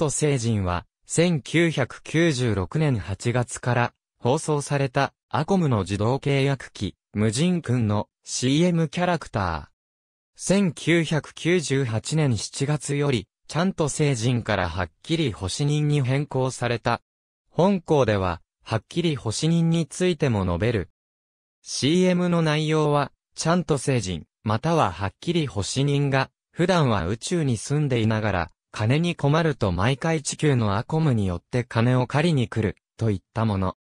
ト星人は、1996年8月から放送されたアコムの自動契約機、無人君の CM キャラクター。1998年7月より、ちゃんと星人からはっきり星人に変更された。本校では、はっきり星人についても述べる。CM の内容は、ちゃんと星人、またははっきり星人が、普段は宇宙に住んでいながら、金に困ると毎回地球のアコムによって金を借りに来る、といったもの。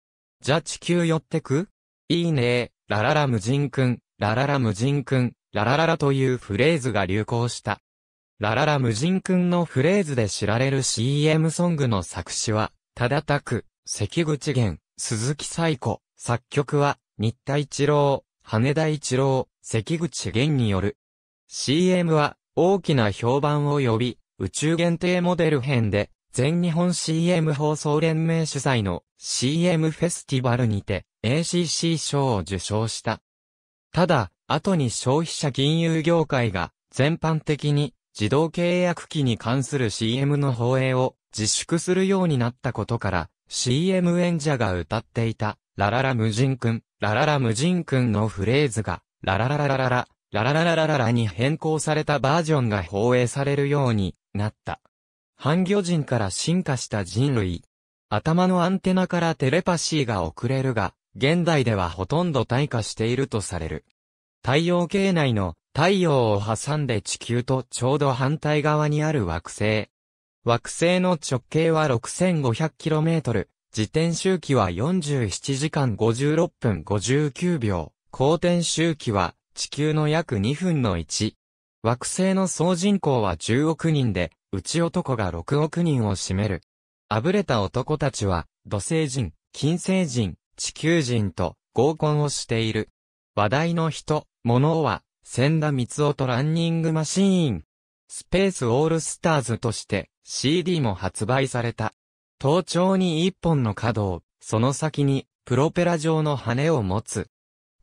じゃ地球寄ってくいいねー、ラララ無人くん、ラララ無人くん、ララララというフレーズが流行した。ラララ無人くんのフレーズで知られる CM ソングの作詞は、ただたく、関口源、鈴木彩子、作曲は、日田一郎、羽田一郎、関口源による。CM は、大きな評判を呼び、宇宙限定モデル編で、全日本 CM 放送連盟主催の CM フェスティバルにて ACC 賞を受賞した。ただ、後に消費者金融業界が全般的に自動契約機に関する CM の放映を自粛するようになったことから CM 演者が歌っていたラララ無人くん、ラララ無人くんのフレーズがララララララララララララララに変更されたバージョンが放映されるようになった。半魚人から進化した人類。頭のアンテナからテレパシーが遅れるが、現代ではほとんど退化しているとされる。太陽系内の太陽を挟んで地球とちょうど反対側にある惑星。惑星の直径は 6500km、自転周期は47時間56分59秒、公転周期は地球の約2分の1。惑星の総人口は10億人で、内男が6億人を占める。あぶれた男たちは、土星人、金星人、地球人と合コンをしている。話題の人、物は、千田光夫とランニングマシーン。スペースオールスターズとして CD も発売された。頭頂に一本の角を、その先にプロペラ状の羽を持つ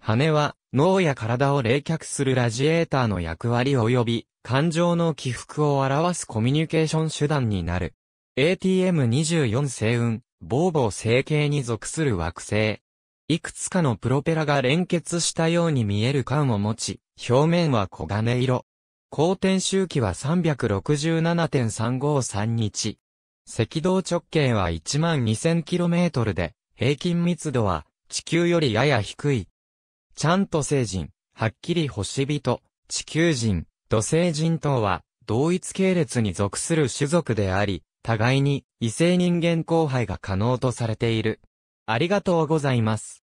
羽は脳や体を冷却するラジエーターの役割及び感情の起伏を表すコミュニケーション手段になる。ATM24 星雲、ボーボー星系に属する惑星。いくつかのプロペラが連結したように見える管を持ち、表面は黄金色。光転周期は367.353日。赤道直径は 12,000km で、平均密度は地球よりやや低いちゃんと星人、はっきり星人、地球人、土星人等は、同一系列に属する種族であり、互いに異性人間交配が可能とされている。ありがとうございます。